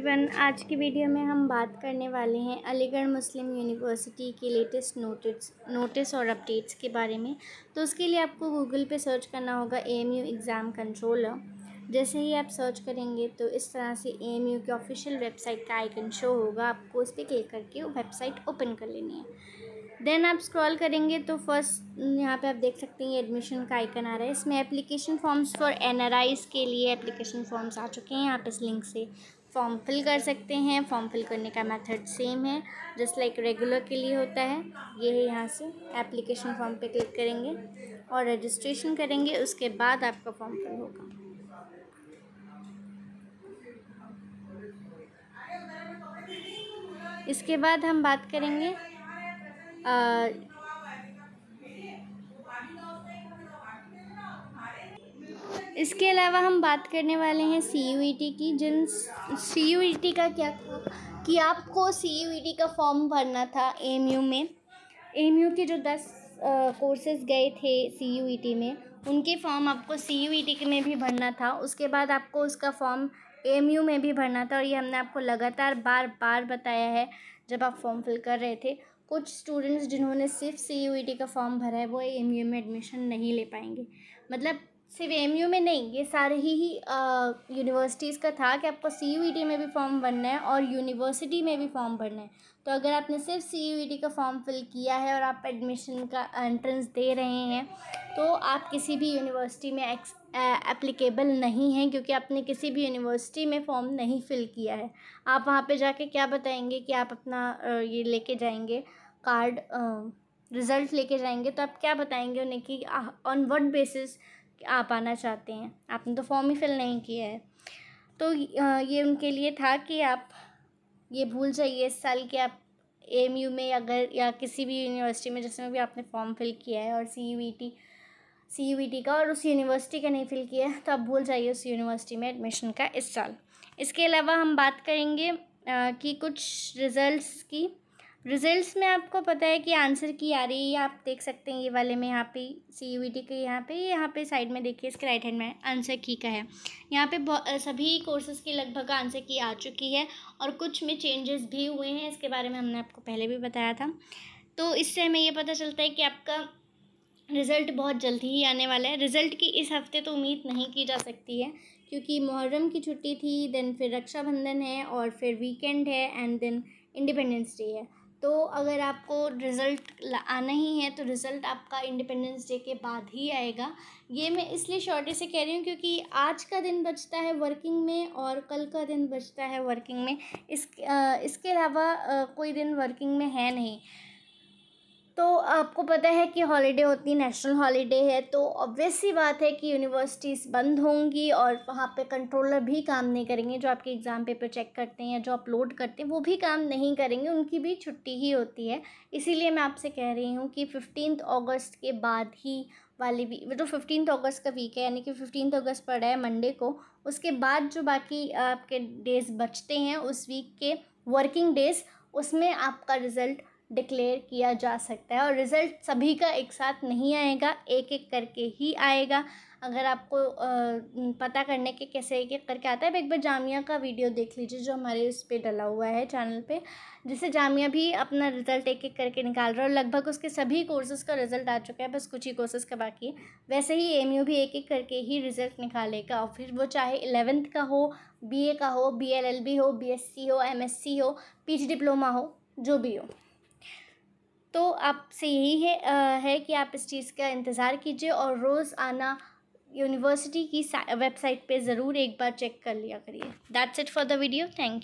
everyone आज की video में हम बात करने वाले हैं अलीगढ़ मुस्लिम यूनिवर्सिटी के लेटेस्ट नोटिस नोटिस और अपडेट्स के बारे में तो उसके लिए आपको गूगल पे सर्च करना होगा एम यू एग्ज़ाम कंट्रोलर जैसे ही आप सर्च करेंगे तो इस तरह से एम यू की ऑफिशियल वेबसाइट का आइकन शो होगा आपको उस पर क्लिक करके वेबसाइट ओपन कर लेनी है देन आप स्क्रॉल करेंगे तो फर्स्ट यहाँ पे आप देख सकते हैं एडमिशन का आइकन आ रहा है इसमें एप्लीकेशन फॉर्म्स फॉर एनआरआईज के लिए एप्लीकेशन फॉर्म्स आ चुके हैं आप इस लिंक से फॉर्म फिल कर सकते हैं फॉर्म फिल करने का मेथड सेम है जस्ट लाइक रेगुलर के लिए होता है ये है यहाँ से एप्लीकेशन फॉर्म पे क्लिक करेंगे और रजिस्ट्रेशन करेंगे उसके बाद आपका फॉर्म फिल होगा इसके बाद हम बात करेंगे आ, इसके अलावा हम बात करने वाले हैं सी यू e की जिन सी यू e का क्या कि आपको सी यू e का फॉर्म भरना था एम में एम के जो दस कोर्सेज गए थे सी यू में उनके फॉर्म आपको सी यू में भी भरना था उसके बाद आपको उसका फॉर्म एम में भी भरना था और ये हमने आपको लगातार बार बार बताया है जब आप फॉर्म फिल कर रहे थे कुछ स्टूडेंट्स जिन्होंने सिर्फ सी का फॉर्म भरा है वो एम में एडमिशन नहीं ले पाएंगे मतलब सिर्फ एम में नहीं ये सारे ही यूनिवर्सिटीज़ का था कि आपको सी e में भी फॉर्म भरना है और यूनिवर्सिटी में भी फॉर्म भरना है तो अगर आपने सिर्फ सी e का फॉर्म फिल किया है और आप एडमिशन का एंट्रेंस दे रहे हैं तो आप किसी भी यूनिवर्सिटी में एक्स एप्लीकेबल नहीं हैं क्योंकि आपने किसी भी यूनिवर्सिटी में फॉर्म नहीं फिल किया है आप वहाँ पर जाके क्या बताएंगे कि आप अपना ये लेके जाएंगे कार्ड रिज़ल्ट लेके जाएंगे तो आप क्या बताएंगे उन्हें कि ऑन वट बेसिस आप आना चाहते हैं आपने तो फॉर्म ही फिल नहीं किया है तो ये उनके लिए था कि आप ये भूल जाइए इस साल के आप एम यू में अगर या किसी भी यूनिवर्सिटी में जिसमें भी आपने फॉर्म फिल किया है और C U E T C U E T का और उस यूनिवर्सिटी का नहीं फिल किया है तो आप भूल जाइए उस यूनिवर्सिटी में एडमिशन का इस साल इसके अलावा हम बात करेंगे आ, कि कुछ रिज़ल्ट्स की रिजल्ट्स में आपको पता है कि आंसर की आ रही है आप देख सकते हैं ये वाले में यहाँ पे सी यू टी के यहाँ पे यहाँ पे साइड में देखिए इसके राइट हैंड में आंसर की का है यहाँ पे सभी कोर्सेज़ की लगभग आंसर की आ चुकी है और कुछ में चेंजेस भी हुए हैं इसके बारे में हमने आपको पहले भी बताया था तो इससे हमें ये पता चलता है कि आपका रिज़ल्ट बहुत जल्दी ही आने वाला है रिज़ल्ट की इस हफ्ते तो उम्मीद नहीं की जा सकती है क्योंकि मुहर्रम की छुट्टी थी देन फिर रक्षाबंधन है और फिर वीकेंड है एंड देन इंडिपेंडेंस डे है तो अगर आपको रिज़ल्ट आना ही है तो रिज़ल्ट आपका इंडिपेंडेंस डे के बाद ही आएगा ये मैं इसलिए शॉर्टेज से कह रही हूँ क्योंकि आज का दिन बचता है वर्किंग में और कल का दिन बचता है वर्किंग में इस आ, इसके अलावा कोई दिन वर्किंग में है नहीं तो आपको पता है कि हॉलीडे होती है नेशनल हॉलीडे है तो ऑब्वियस ही बात है कि यूनिवर्सिटीज़ बंद होंगी और वहाँ पे कंट्रोलर भी काम नहीं करेंगे जो आपके एग्ज़ाम पेपर चेक करते हैं या जो अपलोड करते हैं वो भी काम नहीं करेंगे उनकी भी छुट्टी ही होती है इसीलिए मैं आपसे कह रही हूँ कि फिफ्टीन अगस्त के बाद ही वाली वीक जो फिफ्टीन अगस्त का वीक है यानी कि फिफ्टीन अगस्त पड़ा है मंडे को उसके बाद जो बाकी आपके डेज़ बचते हैं उस वीक के वर्किंग डेज़ उसमें आपका रिज़ल्ट डिक्लेयर किया जा सकता है और रिज़ल्ट सभी का एक साथ नहीं आएगा एक एक करके ही आएगा अगर आपको पता करने के कैसे एक एक करके आता है एक बार जामिया का वीडियो देख लीजिए जो हमारे उस पर डला हुआ है चैनल पे जिससे जामिया भी अपना रिज़ल्ट एक एक करके निकाल रहा है और लगभग उसके सभी कोर्सेज़ का रिज़ल्ट आ चुका है बस कुछ ही कोर्सेज़ का बाकी है वैसे ही एम भी एक एक करके ही रिज़ल्ट निकालेगा और फिर वो चाहे इलेवेंथ का हो बी का हो बी हो बी हो एम हो पी डिप्लोमा हो जो भी हो तो आपसे यही है आ, है कि आप इस चीज़ का इंतज़ार कीजिए और रोज़ आना यूनिवर्सिटी की वेबसाइट पे ज़रूर एक बार चेक कर लिया करिए that's it for the video thank you